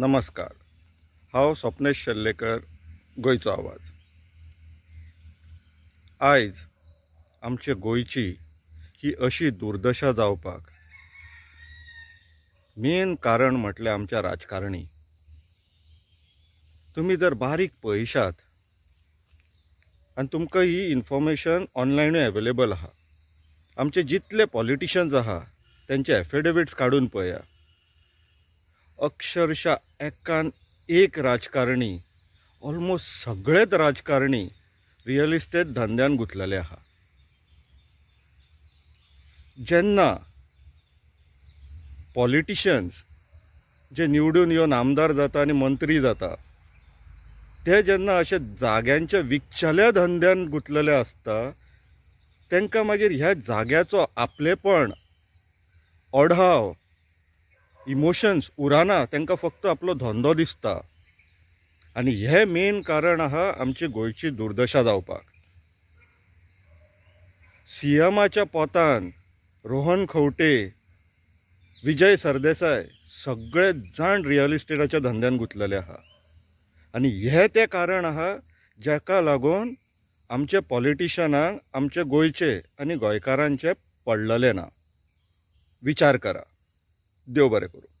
नमस्कार हांव स्वप्नेश शेल्लेकर गोंयचो आवाज आयज आमचे गोंयची ही अशी दुर्दशा जावपाक मेन कारण म्हटल्यार आमच्या राजकारणी तुम्ही जर बारीक पळयशात आनी तुमकां ही इन्फॉर्मेशन ऑनलायनूय अवेलेबल आहा आमचे जितले पॉलिटिशन्स आहा तेंचे एफिडेविट्स काडून पळया अक्षरशः एकान एक राजकारणी ऑलमोस्ट सगळेच राजकारणी रियल इस्टेट धंद्यान गुंतलेले आहा जेन्ना पॉलिटिशन्स जे निवडून येऊन आमदार जाता आणि मंत्री जाता ते जेन्ना असे जाग्यांच्या विकचल्या धंद्यान गुंतलेले आसता त्यांना मागीर ह्या जाग्याचो आपलेपण ओढाव इमोशन्स उराना तांकां फक्त आपलो धंदो दिसता आनी हें मेन कारण आहा आमची गोंयची दुर्दशा जावपाक सी एमाच्या पोतान रोहन खवटे विजय सरदेसाय सगळे जाण रियल इस्टेटाच्या धंद्यान गुंतलेले आहा आनी हें तें कारण आहा जाका लागून आमचे पॉलिटिशनांक आमचे गोंयचे आनी गोयकारांचे पडलेले ना विचार करा দেওবারে করব